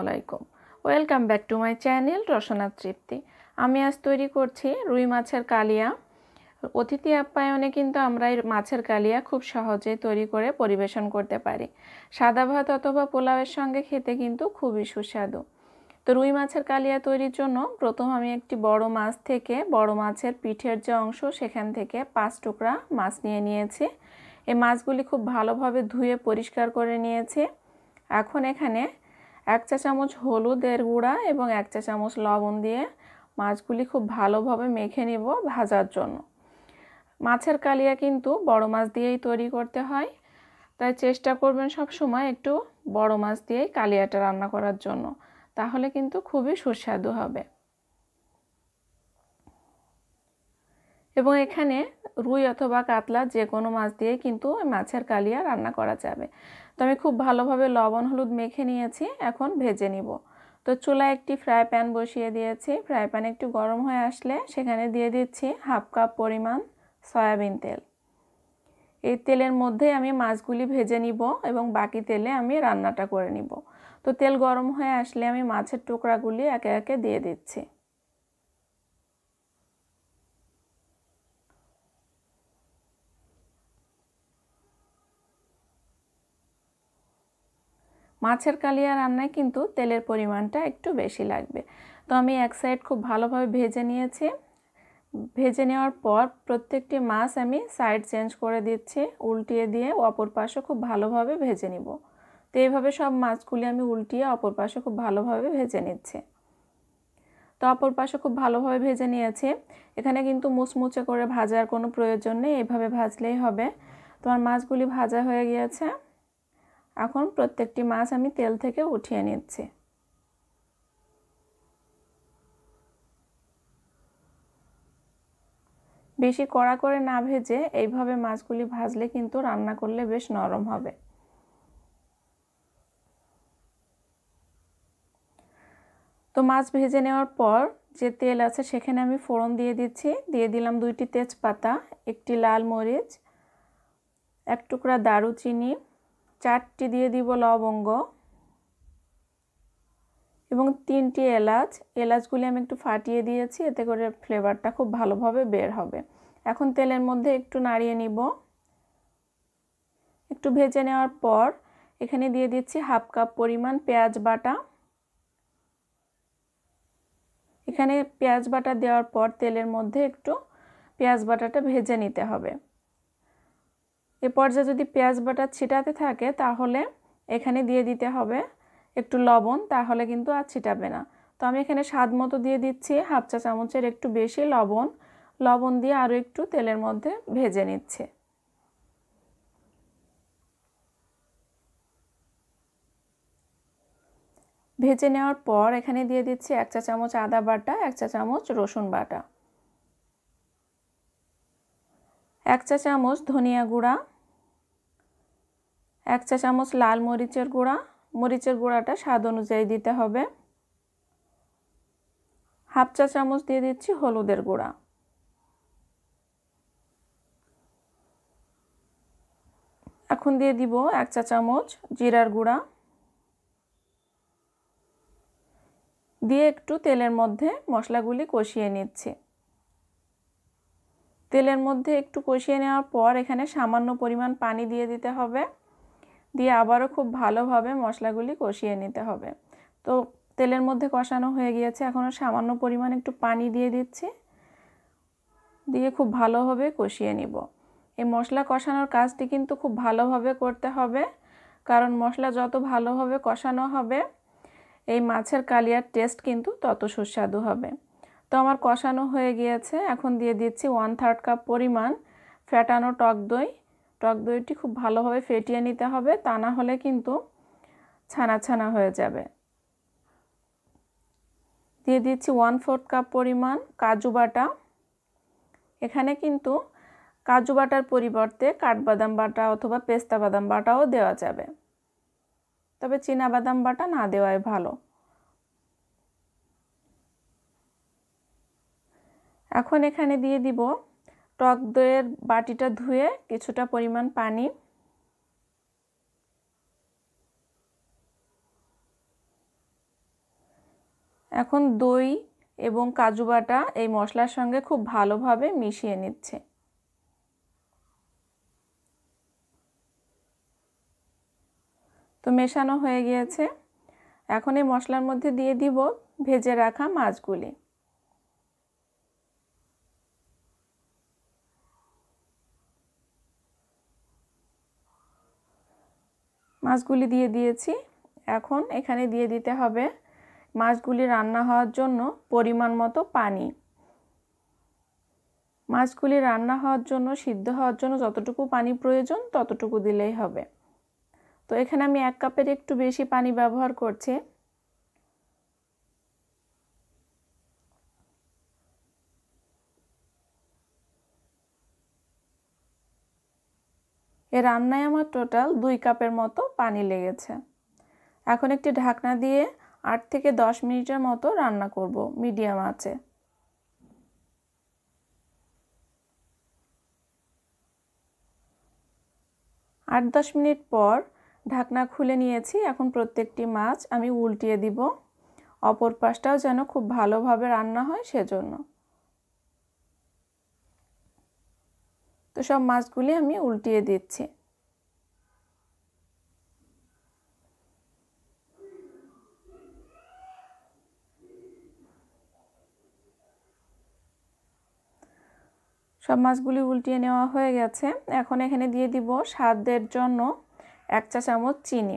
আলাইকুম welcome back to my channel Rasana Tripti আমি আজ তৈরি করছি রুই মাছের কালিয়া অতিথি আপ্যায়নে কিন্তু আমরা এই মাছের কালিয়া খুব সহজে তৈরি করে পরিবেশন করতে পারি সাদা ভাত অথবা পোলাওয়ের সঙ্গে খেতে কিন্তু খুবই সুস্বাদু তো রুই মাছের কালিয়া তৈরির জন্য প্রথম আমি একটি বড় মাছ থেকে বড় মাছের পিঠের যে অংশ সেখান থেকে পাঁচ টুকরা মাছ নিয়ে নিয়েছি এই মাছগুলি খুব ভালোভাবে ধুয়ে পরিষ্কার করে নিয়েছে এখন এখানে এক চা চামচ হলুদের গুঁড়া এবং এক চা চামচ লবণ দিয়ে মাছগুলি খুব ভালোভাবে মেখে নেব ভাজার জন্য মাছের কালিয়া কিন্তু বড় মাছ দিয়েই তৈরি করতে হয় তাই চেষ্টা করবেন সব সময় একটু বড় মাছ দিয়েই কালিয়াটা রান্না করার জন্য তাহলে কিন্তু খুবই সুস্বাদু হবে এবং এখানে রুই অথবা কাতলা যে কোনো মাছ দিয়ে কিন্তু মাছের কালিয়া রান্না করা যাবে তো আমি খুব ভালোভাবে লবণ হলুদ মেখে নিয়েছি এখন ভেজে নিব তো চুলায় একটি ফ্রাই প্যান বসিয়ে দিয়েছি ফ্রাই প্যান একটু গরম হয়ে আসলে সেখানে দিয়ে দিচ্ছি হাফ কাপ পরিমাণ সয়াবিন তেল এই তেলের মধ্যে আমি মাছগুলি ভেজে নিব এবং বাকি তেলে আমি রান্নাটা করে নিব তো তেল গরম হয়ে আসলে আমি মাছের টুকরাগুলি একে একে দিয়ে দিচ্ছি মাছের কালিয়া রান্নায় কিন্তু তেলের পরিমাণটা একটু বেশি লাগবে তো আমি এক সাইড খুব ভালোভাবে ভেজে নিয়েছি ভেজে নেওয়ার পর প্রত্যেকটি মাছ আমি সাইড চেঞ্জ করে দিচ্ছি উল্টিয়ে দিয়ে অপর পাশে খুব ভালোভাবে ভেজে নিব তো এইভাবে সব মাছগুলি আমি উল্টিয়ে অপর পাশে খুব ভালোভাবে ভেজে নিচ্ছি তো অপর পাশে খুব ভালোভাবে ভেজে নিয়েছি এখানে কিন্তু মুচমুচে করে ভাজার কোনো প্রয়োজন নেই এইভাবে ভাজলেই হবে তোমার মাছগুলি ভাজা হয়ে গিয়েছে এখন প্রত্যেকটি মাছ আমি তেল থেকে উঠিয়ে নিচ্ছি বেশি কড়া করে না ভেজে এইভাবে মাছগুলি ভাজলে কিন্তু রান্না করলে বেশ নরম হবে তো মাছ ভেজে নেওয়ার পর যে তেল আছে সেখানে আমি ফোড়ন দিয়ে দিচ্ছি দিয়ে দিলাম দুইটি তেজপাতা একটি লাল মরিচ এক টুকরা দারুচিনি চারটি দিয়ে দিব লবঙ্গ এবং তিনটি এলাচ এলাচগুলি আমি একটু ফাটিয়ে দিয়েছি এতে করে ফ্লেভারটা খুব ভালোভাবে বের হবে এখন তেলের মধ্যে একটু নাড়িয়ে নিব একটু ভেজে নেওয়ার পর এখানে দিয়ে দিচ্ছি হাফ কাপ পরিমাণ পেঁয়াজ বাটা এখানে পেঁয়াজ বাটা দেওয়ার পর তেলের মধ্যে একটু পেঁয়াজ বাটাটা ভেজে নিতে হবে এ পর্যায়ে যদি পেঁয়াজ বাটা ছিটাতে থাকে তাহলে এখানে দিয়ে দিতে হবে একটু লবণ তাহলে কিন্তু আর ছিটাবে না তো আমি এখানে স্বাদ মতো দিয়ে দিচ্ছি হাফ চা চামচের একটু বেশি লবণ লবণ দিয়ে আরও একটু তেলের মধ্যে ভেজে নিচ্ছে ভেজে নেওয়ার পর এখানে দিয়ে দিচ্ছি এক চা চামচ আদা বাটা এক চা চামচ রসুন বাটা এক চা চামচ ধনিয়া গুঁড়া এক চা চামচ লাল মরিচের গুঁড়া মরিচের গুঁড়াটা স্বাদ অনুযায়ী দিতে হবে হাফ চা চামচ দিয়ে দিচ্ছি হলুদের গুঁড়া এখন দিয়ে দিব এক চা চামচ জিরার গুঁড়া দিয়ে একটু তেলের মধ্যে মশলাগুলি কষিয়ে নিচ্ছে তেলের মধ্যে একটু কষিয়ে নেওয়ার পর এখানে সামান্য পরিমাণ পানি দিয়ে দিতে হবে দিয়ে আবারও খুব ভালোভাবে মশলাগুলি কষিয়ে নিতে হবে তো তেলের মধ্যে কষানো হয়ে গিয়েছে এখনও সামান্য পরিমাণ একটু পানি দিয়ে দিচ্ছি দিয়ে খুব ভালোভাবে কষিয়ে নিব এই মশলা কষানোর কাজটি কিন্তু খুব ভালোভাবে করতে হবে কারণ মশলা যত ভালোভাবে কষানো হবে এই মাছের কালিয়ার টেস্ট কিন্তু তত সুস্বাদু হবে তো আমার কষানো হয়ে গিয়েছে এখন দিয়ে দিচ্ছি ওয়ান থার্ড কাপ পরিমাণ ফ্যাটানো টক দই টক দইটি খুব ভালোভাবে ফেটিয়ে নিতে হবে তা না হলে কিন্তু ছানা ছানা হয়ে যাবে দিয়ে দিচ্ছি ওয়ান ফোর্থ কাপ পরিমাণ কাজু বাটা এখানে কিন্তু কাজু বাটার পরিবর্তে কাঠবাদাম বাটা অথবা পেস্তা বাদাম বাটাও দেওয়া যাবে তবে বাদাম বাটা না দেওয়াই ভালো এখন এখানে দিয়ে দিব টক দইয়ের বাটিটা ধুয়ে কিছুটা পরিমাণ পানি এখন দই এবং কাজু বাটা এই মশলার সঙ্গে খুব ভালোভাবে মিশিয়ে নিচ্ছে তো মেশানো হয়ে গিয়েছে এখন এই মশলার মধ্যে দিয়ে দিব ভেজে রাখা মাছগুলি মাছগুলি দিয়ে দিয়েছি এখন এখানে দিয়ে দিতে হবে মাছগুলি রান্না হওয়ার জন্য পরিমাণ মতো পানি মাছগুলি রান্না হওয়ার জন্য সিদ্ধ হওয়ার জন্য যতটুকু পানি প্রয়োজন ততটুকু দিলেই হবে তো এখানে আমি এক কাপের একটু বেশি পানি ব্যবহার করছি এ রান্নায় আমার টোটাল দুই কাপের মতো পানি লেগেছে এখন একটি ঢাকনা দিয়ে আট থেকে দশ মিনিটের মতো রান্না করব মিডিয়াম আছে আট দশ মিনিট পর ঢাকনা খুলে নিয়েছি এখন প্রত্যেকটি মাছ আমি উল্টিয়ে দিব অপর পাশটাও যেন খুব ভালোভাবে রান্না হয় সেজন্য তো সব মাছগুলি আমি উল্টিয়ে দিচ্ছি সব মাছগুলি উল্টিয়ে নেওয়া হয়ে গেছে এখন এখানে দিয়ে দিব স্বাদের জন্য এক চা চামচ চিনি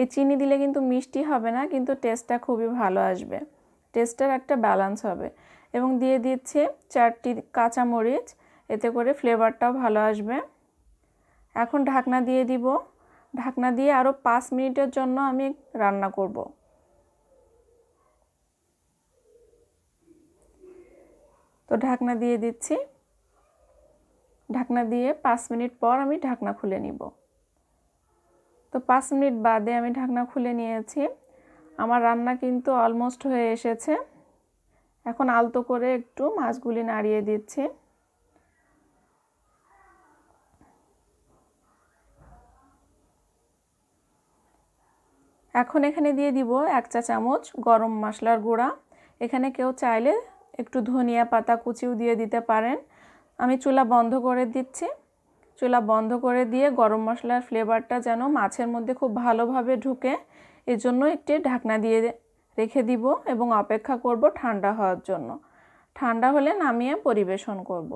এই চিনি দিলে কিন্তু মিষ্টি হবে না কিন্তু টেস্টটা খুবই ভালো আসবে টেস্টের একটা ব্যালেন্স হবে এবং দিয়ে দিচ্ছে চারটি কাঁচামরিচ এতে করে ফ্লেভারটাও ভালো আসবে এখন ঢাকনা দিয়ে দিব ঢাকনা দিয়ে আরও পাঁচ মিনিটের জন্য আমি রান্না করব তো ঢাকনা দিয়ে দিচ্ছি ঢাকনা দিয়ে পাঁচ মিনিট পর আমি ঢাকনা খুলে নিব তো পাঁচ মিনিট বাদে আমি ঢাকনা খুলে নিয়েছি আমার রান্না কিন্তু অলমোস্ট হয়ে এসেছে এখন আলতো করে একটু মাছগুলি নাড়িয়ে দিচ্ছি এখন এখানে দিয়ে দিব এক চা চামচ গরম মশলার গুঁড়া এখানে কেউ চাইলে একটু ধনিয়া পাতা কুচিও দিয়ে দিতে পারেন আমি চুলা বন্ধ করে দিচ্ছি চুলা বন্ধ করে দিয়ে গরম মশলার ফ্লেভারটা যেন মাছের মধ্যে খুব ভালোভাবে ঢুকে এজন্য একটি ঢাকনা দিয়ে রেখে দিব এবং অপেক্ষা করব ঠান্ডা হওয়ার জন্য ঠান্ডা হলে নামিয়ে পরিবেশন করব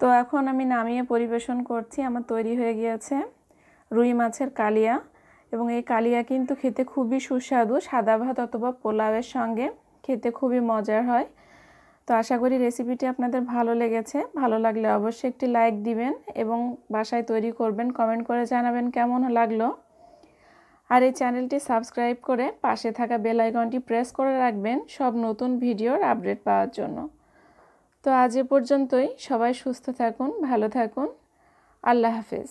তো এখন আমি নামিয়ে পরিবেশন করছি আমার তৈরি হয়ে গিয়েছে রুই মাছের কালিয়া এবং এই কালিয়া কিন্তু খেতে খুবই সুস্বাদু সাদা ভাত অথবা পোলাওয়ের সঙ্গে খেতে খুবই মজার হয় তো আশা করি রেসিপিটি আপনাদের ভালো লেগেছে ভালো লাগলে অবশ্যই একটি লাইক দিবেন এবং বাসায় তৈরি করবেন কমেন্ট করে জানাবেন কেমন লাগলো আর এই চ্যানেলটি সাবস্ক্রাইব করে পাশে থাকা বেলাইকনটি প্রেস করে রাখবেন সব নতুন ভিডিওর আপডেট পাওয়ার জন্য তো আজ এ পর্যন্তই সবাই সুস্থ থাকুন ভালো থাকুন আল্লাহ হাফেজ